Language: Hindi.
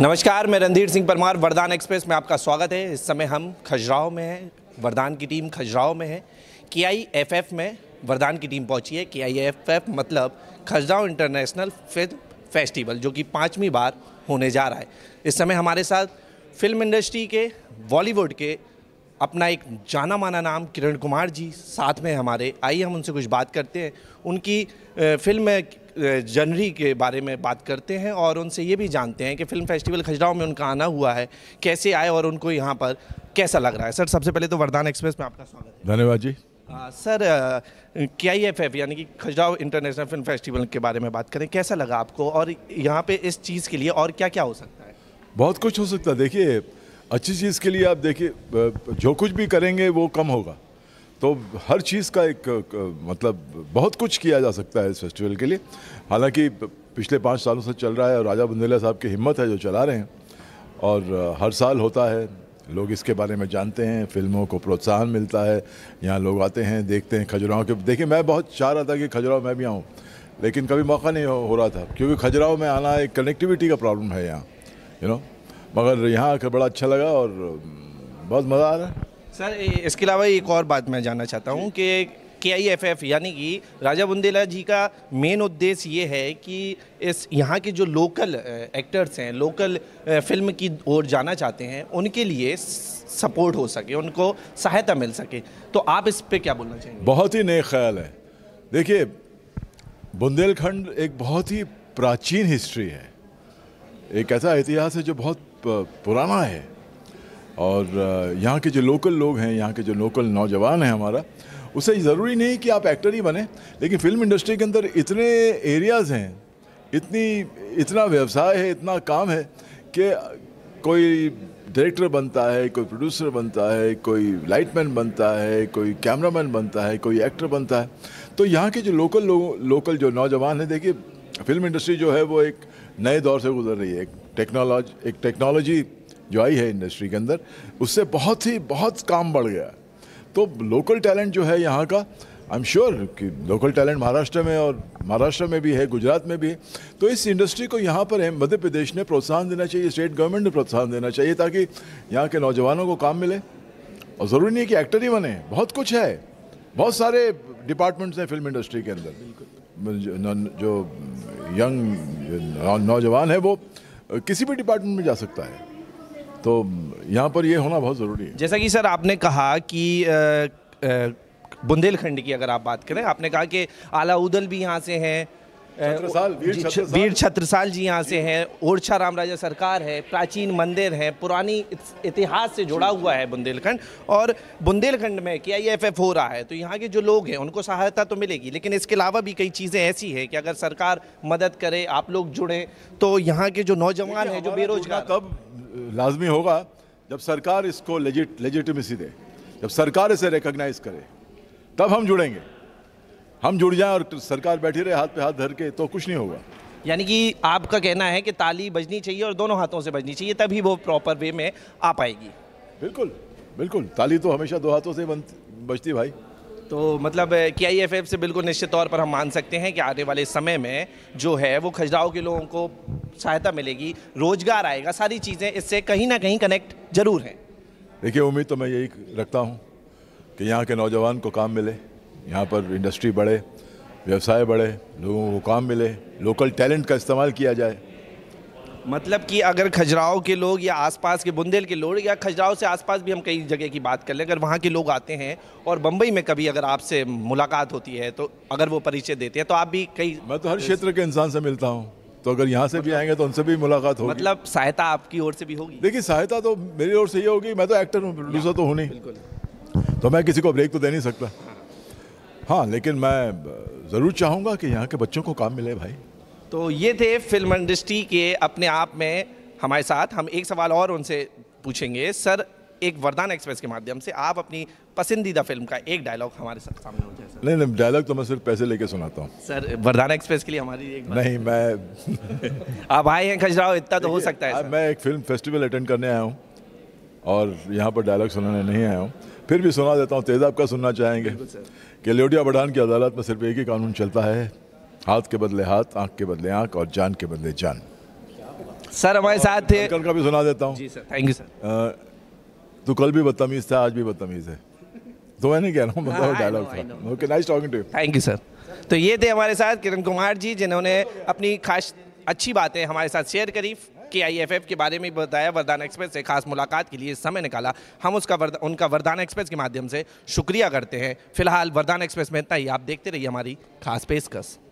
नमस्कार मैं रणधीर सिंह परमार वरदान एक्सप्रेस में आपका स्वागत है इस समय हम खजुराहो में हैं वरदान की टीम खजुराहो में है के आई एफ एफ में वरदान की टीम पहुंची है के आई एफ एफ मतलब खजुराहो इंटरनेशनल फिल्म फेस्टिवल जो कि पाँचवीं बार होने जा रहा है इस समय हमारे साथ फिल्म इंडस्ट्री के बॉलीवुड के अपना एक जाना माना नाम किरण कुमार जी साथ में हमारे आइए हम उनसे कुछ बात करते हैं उनकी फिल्म जनरी के बारे में बात करते हैं और उनसे ये भी जानते हैं कि फिल्म फेस्टिवल खजुराहो में उनका आना हुआ है कैसे आए और उनको यहाँ पर कैसा लग रहा है सर सबसे पहले तो वरदान एक्सप्रेस में आपका स्वागत है धन्यवाद जी आ, सर के आई एफ एफ यानी कि खजुराहो इंटरनेशनल फिल्म फेस्टिवल के बारे में बात करें कैसा लगा आपको और यहाँ पर इस चीज़ के लिए और क्या क्या हो सकता है बहुत कुछ हो सकता है देखिए अच्छी चीज़ के लिए आप देखिए जो कुछ भी करेंगे वो कम होगा तो हर चीज़ का एक मतलब बहुत कुछ किया जा सकता है इस फेस्टिवल के लिए हालांकि पिछले पाँच सालों से चल रहा है और राजा बुंदेला साहब की हिम्मत है जो चला रहे हैं और हर साल होता है लोग इसके बारे में जानते हैं फिल्मों को प्रोत्साहन मिलता है यहाँ लोग आते हैं देखते हैं खजुराहों के देखिए मैं बहुत चाह रहा था कि खजुराहो मैं भी आऊँ लेकिन कभी मौका नहीं हो, हो रहा था क्योंकि खजुराहो में आना एक कनेक्टिविटी का प्रॉब्लम है यहाँ यू नो मगर यहाँ आकर बड़ा अच्छा लगा और बहुत मज़ा आ रहा है सर इसके अलावा एक और बात मैं जानना चाहता हूँ कि के आई एफ एफ यानी कि राजा बुंदेला जी का मेन उद्देश्य ये है कि इस यहाँ के जो लोकल एक्टर्स हैं लोकल फिल्म की ओर जाना चाहते हैं उनके लिए सपोर्ट हो सके उनको सहायता मिल सके तो आप इस पर क्या बोलना चाहेंगे बहुत ही नए ख्याल है देखिए बुंदेलखंड एक बहुत ही प्राचीन हिस्ट्री है एक ऐसा इतिहास है जो बहुत पुराना है और यहाँ के जो लोकल लोग हैं यहाँ के जो लोकल नौजवान हैं हमारा उसे ज़रूरी नहीं कि आप एक्टर ही बने लेकिन फिल्म इंडस्ट्री के अंदर इतने एरियाज़ हैं इतनी इतना व्यवसाय है इतना काम है कि कोई डायरेक्टर बनता है कोई प्रोड्यूसर बनता है कोई लाइटमैन बनता है कोई कैमरामैन बनता है कोई एक्टर बनता है तो यहाँ के जो लोकल लो, लोकल जो नौजवान हैं देखिए फिल्म इंडस्ट्री जो है वो एक नए दौर से गुजर रही है एक टेक्नोलॉज एक टेक्नोलॉजी जो आई है इंडस्ट्री के अंदर उससे बहुत ही बहुत काम बढ़ गया तो लोकल टैलेंट जो है यहाँ का आई एम श्योर कि लोकल टैलेंट महाराष्ट्र में और महाराष्ट्र में भी है गुजरात में भी है तो इस इंडस्ट्री को यहाँ पर है मध्य प्रदेश ने प्रोत्साहन देना चाहिए स्टेट गवर्नमेंट ने प्रोत्साहन देना चाहिए ताकि यहाँ के नौजवानों को काम मिले और ज़रूरी नहीं कि एक्टर ही बने बहुत कुछ है बहुत सारे डिपार्टमेंट्स हैं फिल्म इंडस्ट्री के अंदर जो यंग नौजवान है वो किसी भी डिपार्टमेंट में जा सकता है तो यहाँ पर ये होना बहुत ज़रूरी है जैसा कि सर आपने कहा कि बुंदेलखंड की अगर आप बात करें आपने कहा कि आला उदल भी यहाँ से हैं वीर छत्रसाल जी यहाँ से हैं ओरछा राम राजा सरकार है प्राचीन मंदिर है पुरानी इतिहास से जुड़ा हुआ है बुंदेलखंड और बुंदेलखंड में के आई एफ एफ हो रहा है तो यहाँ के जो लोग हैं उनको सहायता तो मिलेगी लेकिन इसके अलावा भी कई चीज़ें ऐसी हैं कि अगर सरकार मदद करे आप लोग जुड़ें तो यहाँ के जो नौजवान हैं जो तो बेरोजगार कब लाजमी होगा जब सरकार इसको लेजिट लेजिटमेसी दे जब सरकार इसे रिकग्नाइज करे तब हम जुड़ेंगे हम जुड़ जाएं और सरकार बैठी रहे हाथ पे हाथ धर के तो कुछ नहीं होगा यानी कि आपका कहना है कि ताली बजनी चाहिए और दोनों हाथों से बजनी चाहिए तभी वो प्रॉपर वे में आ पाएगी बिल्कुल बिल्कुल ताली तो हमेशा दो हाथों से बनती बजती भाई तो मतलब के आई e से बिल्कुल निश्चित तौर पर हम मान सकते हैं कि आने वाले समय में जो है वो खजुराहो के लोगों को सहायता मिलेगी रोजगार आएगा सारी चीज़ें इससे कहीं ना कहीं कनेक्ट जरूर हैं देखिए उम्मीद तो मैं यही रखता हूँ कि यहाँ के नौजवान को काम मिले यहाँ पर इंडस्ट्री बढ़े व्यवसाय बढ़े लोगों को काम मिले लोकल टैलेंट का इस्तेमाल किया जाए मतलब कि अगर खजुराहो के लोग या आसपास के बुंदेल के लोग या खजुराहो से आसपास भी हम कई जगह की बात कर लें अगर वहाँ के लोग आते हैं और बम्बई में कभी अगर आपसे मुलाकात होती है तो अगर वो परिचय देते हैं तो आप भी कई मैं तो हर क्षेत्र के इंसान से मिलता हूँ तो अगर यहाँ से भी मतलब- आएंगे तो उनसे भी मुलाकात होगी मतलब सहायता आपकी ओर से भी होगी देखिए सहायता तो मेरी ओर से ही होगी मैं तो एक्टर हूँ प्रोड्यूसर तो हूँ नहीं तो मैं किसी को ब्रेक तो दे नहीं सकता हाँ लेकिन मैं ज़रूर चाहूँगा कि यहाँ के बच्चों को काम मिले भाई तो ये थे फिल्म इंडस्ट्री के अपने आप में हमारे साथ हम एक सवाल और उनसे पूछेंगे सर एक वरदान एक्सप्रेस के माध्यम से आप अपनी पसंदीदा फिल्म का एक डायलॉग हमारे साथ सामने हो जाए नहीं नहीं डायलॉग तो मैं सिर्फ पैसे लेके सुनाता हूँ सर वरदान एक्सप्रेस के लिए हमारी एक नहीं मैं आप आए हैं खजराव इतना तो हो सकता है सर। मैं एक फिल्म फेस्टिवल अटेंड करने आया हूँ और यहाँ पर डायलॉग सुनाने नहीं आया हूँ फिर भी सुना देता हूँ तेजाब का सुनना चाहेंगे कि लोडिया बढ़ान की अदालत में सिर्फ एक ही कानून चलता है हाथ के बदले हाथ आंख के बदले आंख और जान के बदले जान सर हमारे साथ थे कल का भी सुना देता हूँ जी सर थैंक यू सर तू तो कल भी बदतमीज था आज भी बदतमीज है तो मैं नहीं कह रहा हूँ मतलब dialogue okay nice talking to thank you sir तो ये थे हमारे साथ किरण कुमार जी जिन्होंने अपनी खास अच्छी बातें हमारे साथ शेयर करी के आई एफ एफ के बारे में बताया वरदान एक्सप्रेस से खास मुलाकात के लिए समय निकाला हम उसका वर्द, उनका वरदान एक्सप्रेस के माध्यम से शुक्रिया करते हैं फिलहाल वरदान एक्सप्रेस में इतना ही आप देखते रहिए हमारी खास पेशकश